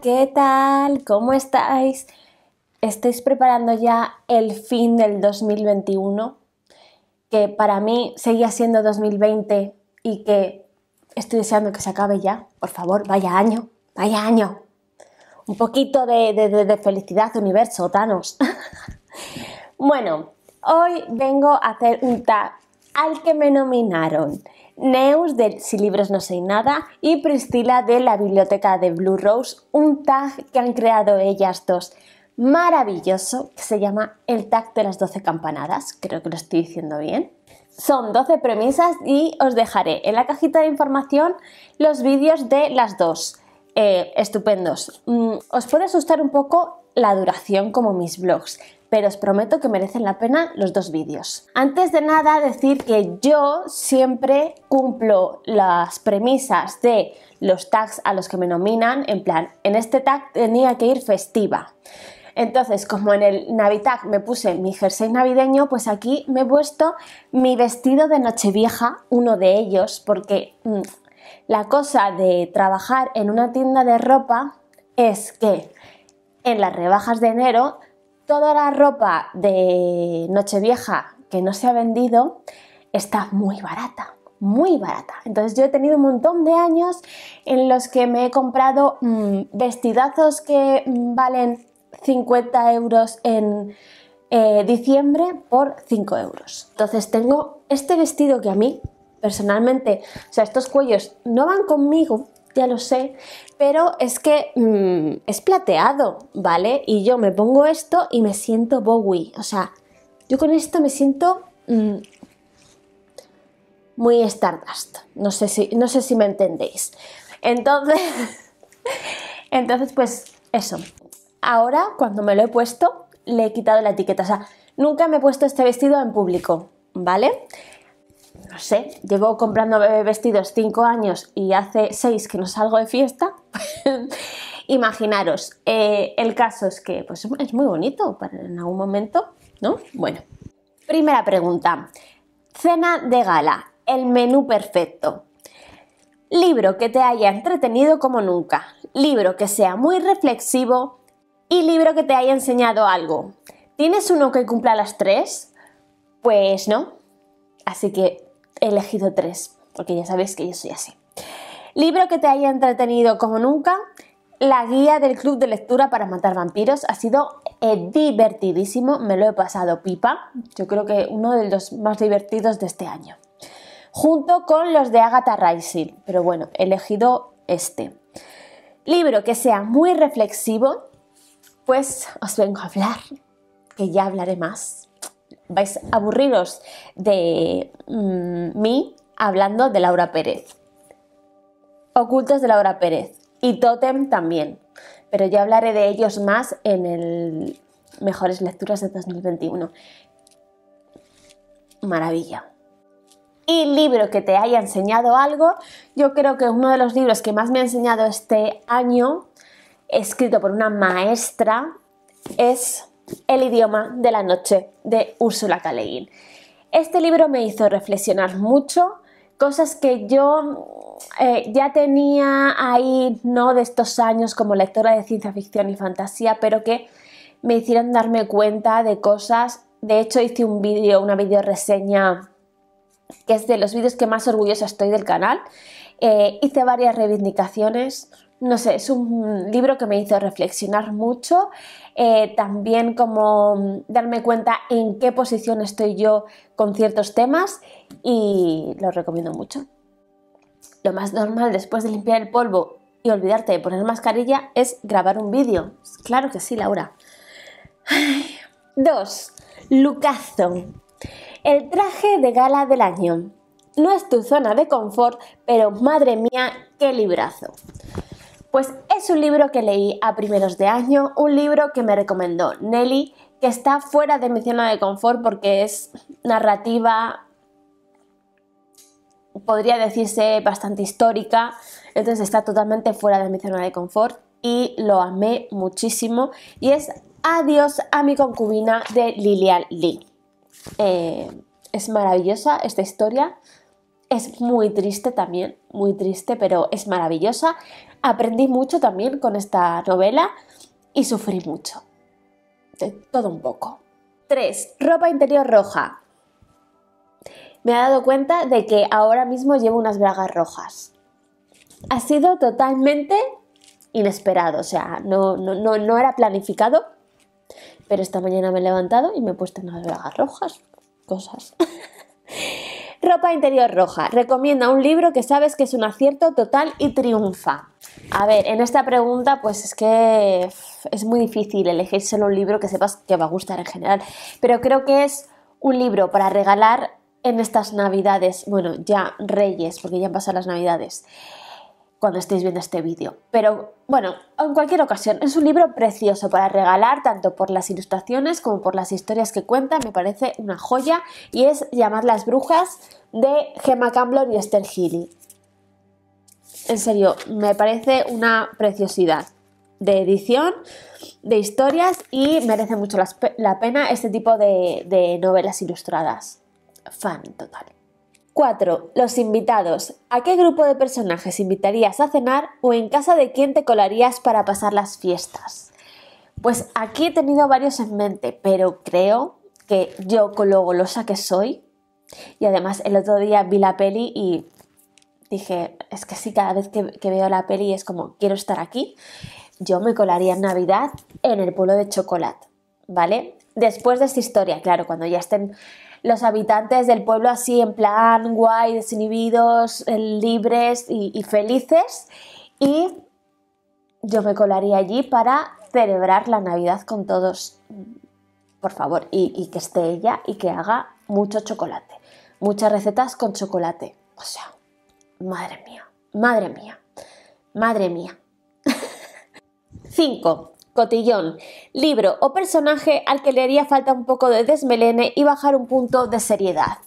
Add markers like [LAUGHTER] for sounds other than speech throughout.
¿qué tal? ¿Cómo estáis? ¿Estáis preparando ya el fin del 2021? Que para mí seguía siendo 2020 y que estoy deseando que se acabe ya. Por favor, vaya año, vaya año. Un poquito de, felicidad, universo, Thanos. [LAUGHS] bueno, hoy vengo a hacer un tag al que me nominaron. Neus de Si Libros No sé Nada y Priscila de la Biblioteca de Blue Rose, un tag que han creado ellas dos maravilloso que se llama El tag de las 12 campanadas, creo que lo estoy diciendo bien. Son 12 premisas y os dejaré en la cajita de información los vídeos de las dos. Eh, estupendos. Mm, os puede asustar un poco la duración como mis blogs, pero os prometo que merecen la pena los dos vídeos. Antes de nada, decir que yo siempre cumplo las premisas de los tags a los que me nominan, en plan, en este tag tenía que ir festiva. Entonces, como en el Navitag me puse mi jersey navideño, pues aquí me he puesto mi vestido de Nochevieja, uno de ellos, porque mm, la cosa de trabajar en una tienda de ropa es que en las rebajas de enero toda la ropa de Nochevieja que no se ha vendido está muy barata, muy barata. Entonces yo he tenido un montón de años en los que me he comprado mm, vestidazos que mm, valen 50 euros en eh, diciembre por 5 euros. Entonces tengo este vestido que a mí personalmente, o sea, estos cuellos no van conmigo, ya lo sé, pero es que mm, es plateado, ¿vale? Y yo me pongo esto y me siento Bowie, o sea, yo con esto me siento mm, muy Stardust, no sé si, no sé si me entendéis. Entonces, [LAUGHS] entonces pues eso, ahora cuando me lo he puesto le he quitado la etiqueta, o sea, nunca me he puesto este vestido en público, ¿vale? no sé, llevo comprando vestidos cinco años y hace seis que no salgo de fiesta. [LAUGHS] Imaginaros, eh, el caso es que pues, es muy bonito en algún momento, ¿no? Bueno, primera pregunta. Cena de gala, el menú perfecto. Libro que te haya entretenido como nunca, libro que sea muy reflexivo y libro que te haya enseñado algo. ¿Tienes uno que cumpla las tres? Pues no. Así que he elegido tres, porque ya sabéis que yo soy así. Libro que te haya entretenido como nunca. La guía del Club de Lectura para Matar Vampiros ha sido eh, divertidísimo, me lo he pasado pipa. Yo creo que uno de los más divertidos de este año. Junto con los de Agatha Raisin, pero bueno, he elegido este. Libro que sea muy reflexivo, pues os vengo a hablar, que ya hablaré más vais a aburriros de mm, mí hablando de Laura Pérez. Ocultos de Laura Pérez y Totem también, pero ya hablaré de ellos más en el Mejores Lecturas de 2021. Maravilla. Y libro que te haya enseñado algo, yo creo que uno de los libros que más me ha enseñado este año, escrito por una maestra, es el idioma de la noche de Úrsula Caleguín. Este libro me hizo reflexionar mucho, cosas que yo eh, ya tenía ahí, no de estos años como lectora de ciencia ficción y fantasía, pero que me hicieron darme cuenta de cosas. De hecho, hice un vídeo, una video reseña que es de los vídeos que más orgullosa estoy del canal. Eh, hice varias reivindicaciones, no sé, es un libro que me hizo reflexionar mucho, eh, también como darme cuenta en qué posición estoy yo con ciertos temas y lo recomiendo mucho. Lo más normal después de limpiar el polvo y olvidarte de poner mascarilla es grabar un vídeo. Claro que sí, Laura. Dos, Lucazo. El traje de gala del año. No es tu zona de confort, pero madre mía, qué librazo. Pues es un libro que leí a primeros de año, un libro que me recomendó Nelly, que está fuera de mi zona de confort porque es narrativa, podría decirse bastante histórica, entonces está totalmente fuera de mi zona de confort y lo amé muchísimo y es Adiós a mi concubina de Lilian Lee. Eh, es maravillosa esta historia, es muy triste también, muy triste, pero es maravillosa. Aprendí mucho también con esta novela y sufrí mucho. todo un poco. 3. Ropa interior roja. Me he dado cuenta de que ahora mismo llevo unas bragas rojas. Ha sido totalmente inesperado, o sea, no, no, no, no era planificado, pero esta mañana me he levantado y me he puesto unas bragas rojas. Cosas. [LAUGHS] Ropa Interior Roja, recomienda un libro que sabes que es un acierto total y triunfa. A ver, en esta pregunta pues es que es muy difícil elegir solo un libro que sepas que va a gustar en general, pero creo que es un libro para regalar en estas navidades, bueno, ya reyes, porque ya han pasado las navidades, cuando estéis viendo este vídeo, pero bueno, en cualquier ocasión, es un libro precioso para regalar, tanto por las ilustraciones como por las historias que cuenta, me parece una joya, y es Llamar las Brujas de Gemma Campbell y Esther Healy. En serio, me parece una preciosidad de edición, de historias y merece mucho la, pena este tipo de, de novelas ilustradas. Fan total. 4. Los invitados. ¿A qué grupo de personajes invitarías a cenar o en casa de quién te colarías para pasar las fiestas? Pues aquí he tenido varios en mente, pero creo que yo con lo golosa que soy, y además el otro día vi la peli y dije, es que sí, cada vez que, veo la peli es como, quiero estar aquí, yo me colaría en Navidad en el pueblo de chocolate, ¿vale? Después de esta historia, claro, cuando ya estén los habitantes del pueblo así en plan guay, desinhibidos, eh, libres y, felices. Y yo me colaría allí para celebrar la Navidad con todos, por favor, y, y, que esté ella y que haga mucho chocolate, muchas recetas con chocolate. O sea, madre mía, madre mía, madre mía. 5. [LAUGHS] cotillón, libro o personaje al que le haría falta un poco de desmelene y bajar un punto de seriedad.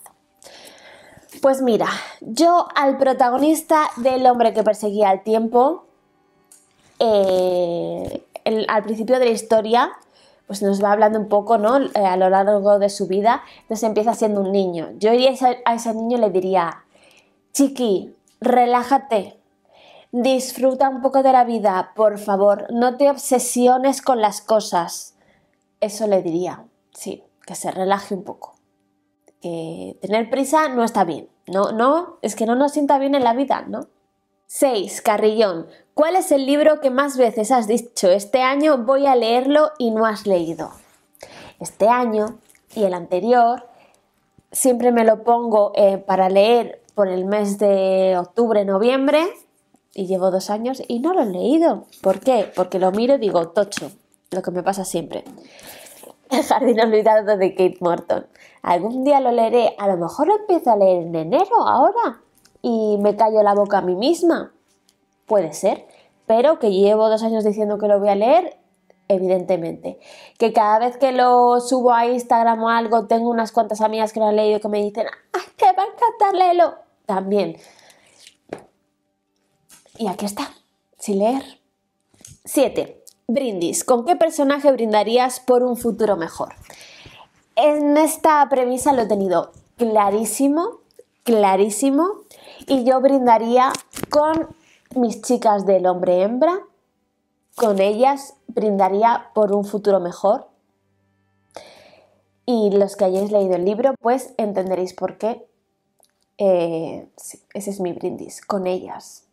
Pues mira, yo al protagonista del hombre que perseguía al tiempo, eh, al principio de la historia, pues nos va hablando un poco, ¿no? Eh, a lo largo de su vida, nos empieza siendo un niño. Yo iría a ese, niño le diría, chiqui, relájate, Disfruta un poco de la vida, por favor, no te obsesiones con las cosas. Eso le diría, sí, que se relaje un poco. Que tener prisa no está bien, no, no, es que no nos sienta bien en la vida, ¿no? 6. Carrillón. ¿Cuál es el libro que más veces has dicho este año voy a leerlo y no has leído? Este año y el anterior siempre me lo pongo eh, para leer por el mes de octubre, noviembre y llevo dos años y no lo he leído. ¿Por qué? Porque lo miro y digo, tocho, lo que me pasa siempre. [LAUGHS] El jardín olvidado de Kate Morton. Algún día lo leeré, a lo mejor lo empiezo a leer en enero ahora y me callo la boca a mí misma. Puede ser, pero que llevo dos años diciendo que lo voy a leer, evidentemente. Que cada vez que lo subo a Instagram o algo, tengo unas cuantas amigas que lo han leído que me dicen, ¡ay, te va a encantar leerlo! También. Y aquí está, sin leer. 7. Brindis. ¿Con qué personaje brindarías por un futuro mejor? En esta premisa lo he tenido clarísimo, clarísimo. Y yo brindaría con mis chicas del hombre hembra. Con ellas brindaría por un futuro mejor. Y los que hayáis leído el libro, pues entenderéis por qué. Eh, ese es mi brindis, con ellas.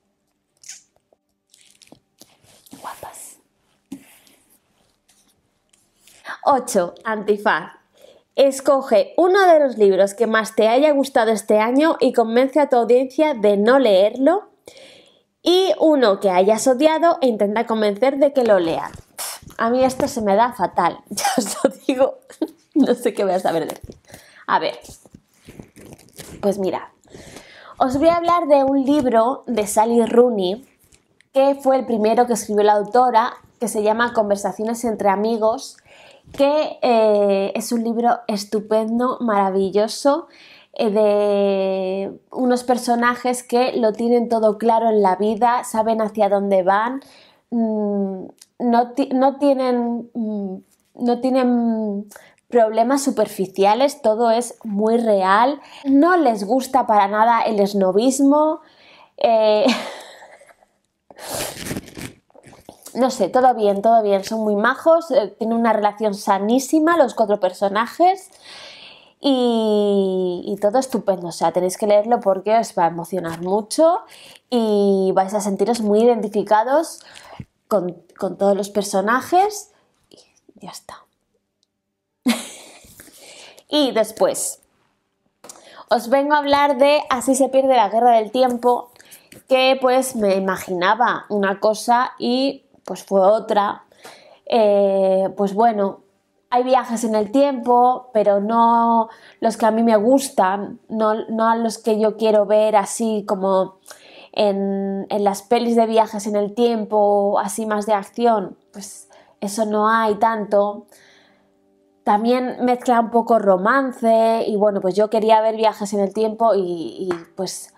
8. Antifaz. Escoge uno de los libros que más te haya gustado este año y convence a tu audiencia de no leerlo. Y uno que hayas odiado e intenta convencer de que lo lea. A mí esto se me da fatal. [LAUGHS] Ya os lo digo. No sé qué voy a saber decir. A ver. Pues mira. Os voy a hablar de un libro de Sally Rooney que fue el primero que escribió la autora, que se llama Conversaciones entre amigos, que eh, es un libro estupendo, maravilloso, eh, de unos personajes que lo tienen todo claro en la vida, saben hacia dónde van, mm, no, tienen, mm, no tienen problemas superficiales, todo es muy real, no les gusta para nada el esnovismo. Eh, [LAUGHS] no sé, todo bien, todo bien, son muy majos, eh, tienen una relación sanísima los cuatro personajes y, todo estupendo, o sea, tenéis que leerlo porque os va a emocionar mucho y vais a sentiros muy identificados con, con todos los personajes y ya está. [LAUGHS] y después, os vengo a hablar de Así se pierde la guerra del tiempo, que pues me imaginaba una cosa y pues fue otra. Eh, pues bueno, hay viajes en el tiempo, pero no los que a mí me gustan, no, no los que yo quiero ver así como en, en, las pelis de viajes en el tiempo, así más de acción, pues eso no hay tanto. También mezcla un poco romance y bueno, pues yo quería ver viajes en el tiempo y, y pues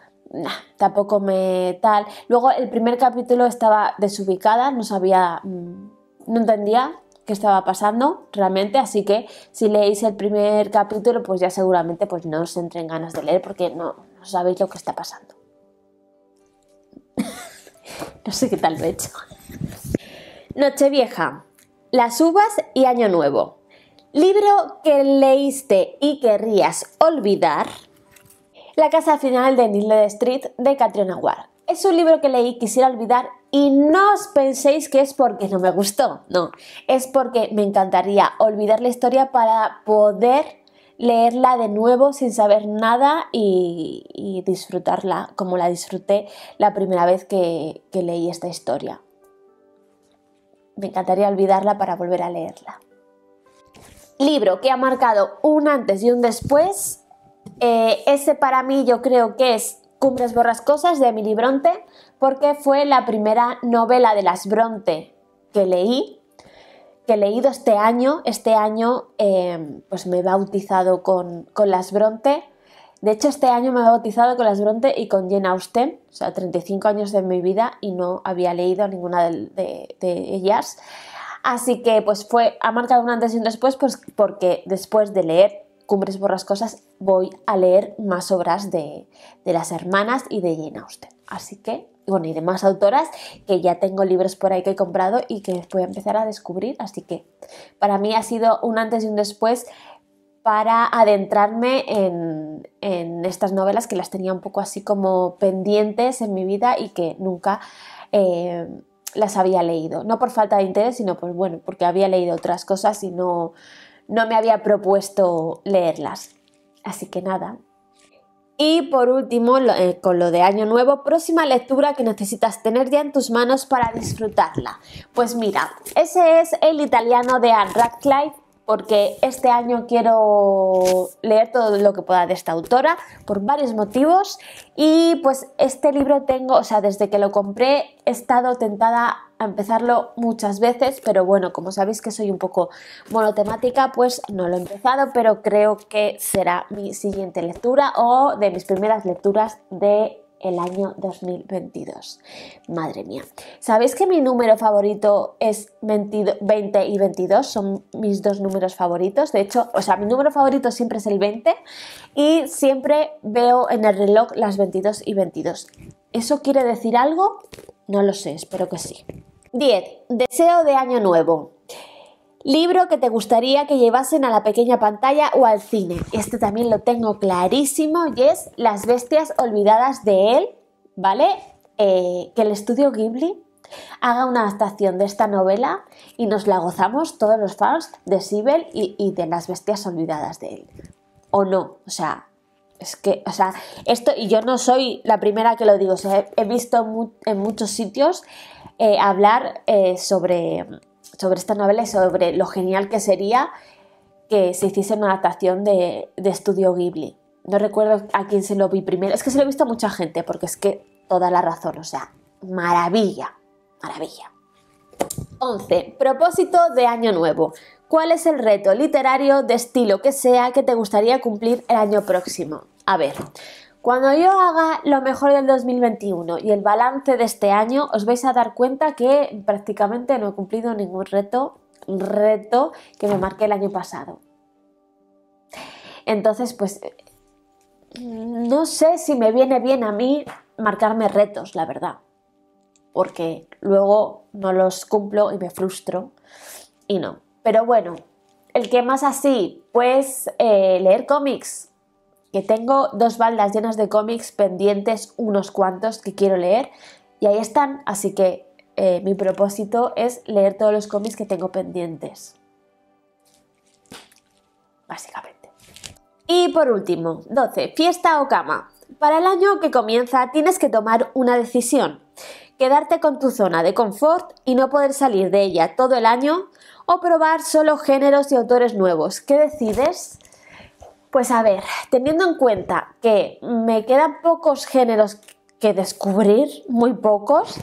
tampoco me tal. Luego el primer capítulo estaba desubicada, no sabía, mm, no entendía qué estaba pasando realmente, así que si leéis el primer capítulo, pues ya seguramente pues no os entren ganas de leer porque no, no sabéis lo que está pasando. [LAUGHS] no sé qué tal lo he hecho. Nochevieja, las uvas y Año Nuevo. Libro que leíste y querrías olvidar la casa final de Needle Street de Catriona Ward. Es un libro que leí, quisiera olvidar y no os penséis que es porque no me gustó, no, es porque me encantaría olvidar la historia para poder leerla de nuevo sin saber nada y, disfrutarla como la disfruté la primera vez que leí esta historia. Me encantaría olvidarla para volver a leerla. Libro que ha marcado un antes y un después eh, ese para mí yo creo que es Cumbres borrascosas de Emily Bronte, porque fue la primera novela de las Bronte que leí, que he leído este año. Este año eh, pues me he bautizado con, las Bronte. De hecho, este año me he bautizado con las Bronte y con Jane Austen, o sea, 35 años de mi vida y no había leído ninguna de, ellas. Así que pues fue, ha marcado un antes y un después pues porque después de leer Cumbres Borrascosas voy a leer más obras de, de las hermanas y de Jane Austen. Así que, bueno, y de más autoras que ya tengo libros por ahí que he comprado y que voy a empezar a descubrir. Así que para mí ha sido un antes y un después para adentrarme en, en estas novelas que las tenía un poco así como pendientes en mi vida y que nunca... Eh, las había leído, no por falta de interés, sino pues bueno, porque había leído otras cosas y no, no me había propuesto leerlas. Así que nada. Y por último, eh, con lo de Año Nuevo, próxima lectura que necesitas tener ya en tus manos para disfrutarla. Pues mira, ese es El italiano de Anne Radcliffe porque este año quiero leer todo lo que pueda de esta autora por varios motivos y pues este libro tengo, o sea, desde que lo compré he estado tentada a empezarlo muchas veces, pero bueno, como sabéis que soy un poco monotemática, pues no lo he empezado, pero creo que será mi siguiente lectura o de mis primeras lecturas de el año 2022. Madre mía. ¿Sabéis que mi número favorito es 20 y 22? Son mis dos números favoritos. De hecho, o sea, mi número favorito siempre es el 20 y siempre veo en el reloj las 22 y 22. ¿Eso quiere decir algo? No lo sé, espero que sí. 10. Deseo de año nuevo. Libro que te gustaría que llevasen a la pequeña pantalla o al cine. Este también lo tengo clarísimo y es Las bestias olvidadas de él, ¿vale? Eh, que el estudio Ghibli haga una adaptación de esta novela y nos la gozamos todos los fans de Sibel y, de las bestias olvidadas de él. O no, o sea, es que, o sea, esto, y yo no soy la primera que lo digo, he, visto en muchos sitios eh, hablar eh, sobre sobre esta novela y sobre lo genial que sería que se hiciese una adaptación de, Estudio Ghibli. No recuerdo a quién se lo vi primero, es que se lo he visto a mucha gente, porque es que toda la razón, o sea, maravilla, maravilla. 11. Propósito de Año Nuevo. ¿Cuál es el reto literario de estilo que sea que te gustaría cumplir el año próximo? A ver, cuando yo haga lo mejor del 2021 y el balance de este año, os vais a dar cuenta que prácticamente no he cumplido ningún reto, reto que me marqué el año pasado. Entonces, pues no sé si me viene bien a mí marcarme retos, la verdad, porque luego no los cumplo y me frustro y no. Pero bueno, el que más así, pues eh, leer cómics, que tengo dos baldas llenas de cómics pendientes, unos cuantos que quiero leer, y ahí están, así que eh, mi propósito es leer todos los cómics que tengo pendientes. Básicamente. Y por último, 12. Fiesta o cama. Para el año que comienza tienes que tomar una decisión. Quedarte con tu zona de confort y no poder salir de ella todo el año o probar solo géneros y autores nuevos. ¿Qué decides? Pues a ver, teniendo en cuenta que me quedan pocos géneros que descubrir, muy pocos,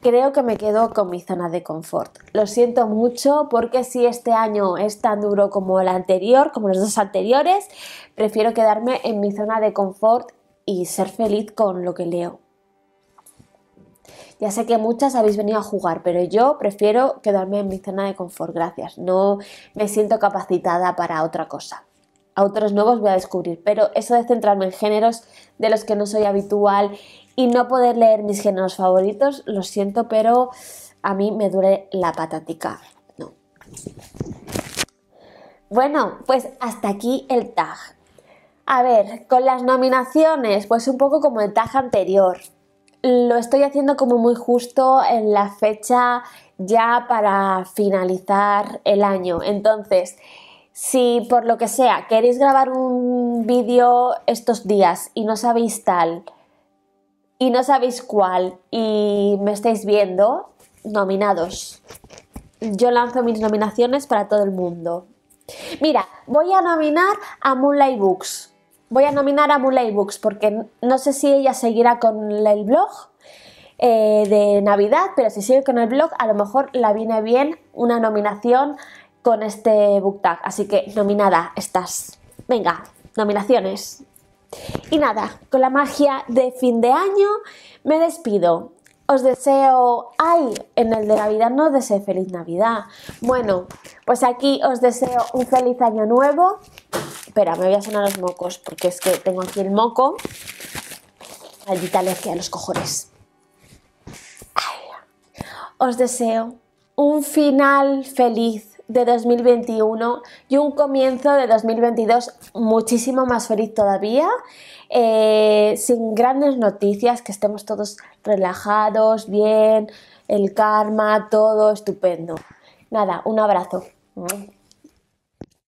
creo que me quedo con mi zona de confort. Lo siento mucho porque si este año es tan duro como el anterior, como los dos anteriores, prefiero quedarme en mi zona de confort y ser feliz con lo que leo. Ya sé que muchas habéis venido a jugar, pero yo prefiero quedarme en mi zona de confort, gracias. No me siento capacitada para otra cosa autores nuevos voy a descubrir, pero eso de centrarme en géneros de los que no soy habitual y no poder leer mis géneros favoritos, lo siento, pero a mí me duele la patática. No. Bueno, pues hasta aquí el tag. A ver, con las nominaciones, pues un poco como el tag anterior. Lo estoy haciendo como muy justo en la fecha ya para finalizar el año. Entonces, si por lo que sea queréis grabar un vídeo estos días y no sabéis tal y no sabéis cuál y me estáis viendo, nominados. Yo lanzo mis nominaciones para todo el mundo. Mira, voy a nominar a Moonlight Books. Voy a nominar a Moonlight Books porque no sé si ella seguirá con el blog eh, de Navidad, pero si sigue con el blog, a lo mejor la viene bien una nominación con este book tag. Así que nominada estás. Venga, nominaciones. Y nada, con la magia de fin de año me despido. Os deseo, ay, en el de Navidad no deseo feliz Navidad. Bueno, pues aquí os deseo un feliz año nuevo. Espera, me voy a sonar los mocos porque es que tengo aquí el moco. Maldita alergia a los cojones. os deseo un final feliz de 2021 y un comienzo de 2022 muchísimo más feliz todavía, eh, sin grandes noticias, que estemos todos relajados, bien, el karma, todo estupendo. Nada, un abrazo.